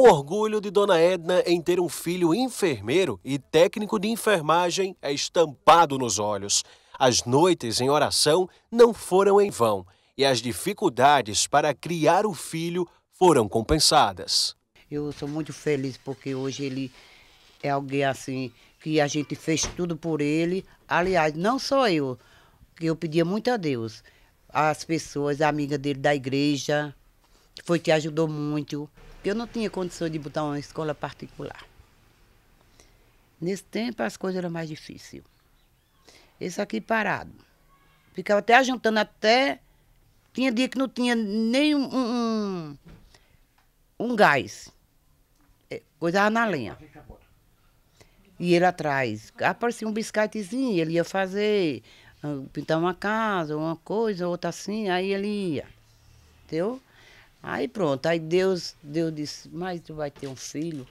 O orgulho de Dona Edna em ter um filho enfermeiro e técnico de enfermagem é estampado nos olhos. As noites em oração não foram em vão e as dificuldades para criar o filho foram compensadas. Eu sou muito feliz porque hoje ele é alguém assim que a gente fez tudo por ele. Aliás, não só eu, que eu pedia muito a Deus. As pessoas, a amiga dele da igreja, foi que ajudou muito porque eu não tinha condição de botar uma escola particular. Nesse tempo as coisas eram mais difíceis. Esse aqui parado. Ficava até ajuntando até. Tinha dia que não tinha nem um, um, um gás. É, Coisava na lenha. E ele atrás. Aparecia um biscaitezinho, ele ia fazer, ah, pintar uma casa, uma coisa, outra assim, aí ele ia. Entendeu? Aí pronto, aí Deus, Deus disse, mas tu vai ter um filho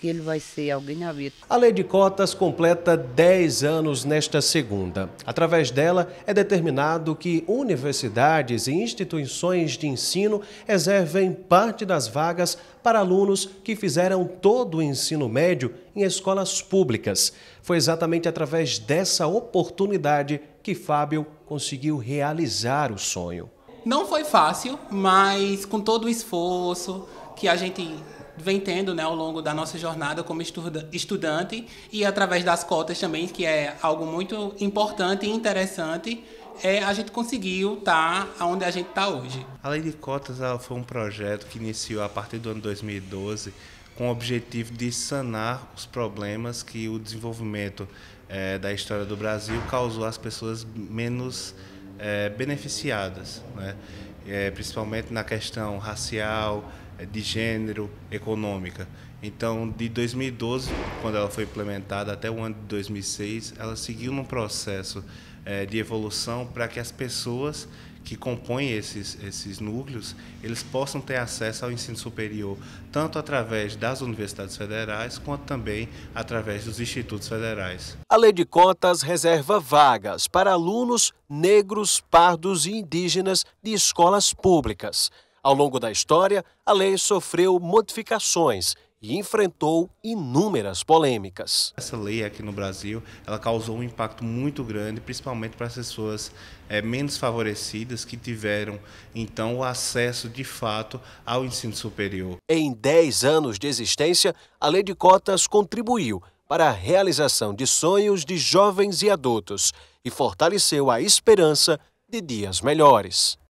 que ele vai ser alguém na vida. A lei de cotas completa 10 anos nesta segunda. Através dela, é determinado que universidades e instituições de ensino reservem parte das vagas para alunos que fizeram todo o ensino médio em escolas públicas. Foi exatamente através dessa oportunidade que Fábio conseguiu realizar o sonho. Não foi fácil, mas com todo o esforço que a gente vem tendo né, ao longo da nossa jornada como estuda estudante e através das cotas também, que é algo muito importante e interessante, é, a gente conseguiu estar tá onde a gente está hoje. A Lei de Cotas ela ah, foi um projeto que iniciou a partir do ano 2012 com o objetivo de sanar os problemas que o desenvolvimento é, da história do Brasil causou às pessoas menos é, beneficiadas, né? É, principalmente na questão racial, eh, de gênero, econômica. Então, de 2012, quando ela foi implementada, até o ano de 2006, ela seguiu num processo é, de evolução para que as pessoas que compõem esses, esses núcleos, eles possam ter acesso ao ensino superior, tanto através das universidades federais, quanto também através dos institutos federais. A lei de cotas reserva vagas para alunos negros, pardos e indígenas de escolas públicas. Ao longo da história, a lei sofreu modificações e enfrentou inúmeras polêmicas. Essa lei aqui no Brasil, ela causou um impacto muito grande, principalmente para as pessoas é, menos favorecidas que tiveram então o acesso de fato ao ensino superior. Em 10 anos de existência, a lei de cotas contribuiu para a realização de sonhos de jovens e adultos e fortaleceu a esperança de dias melhores.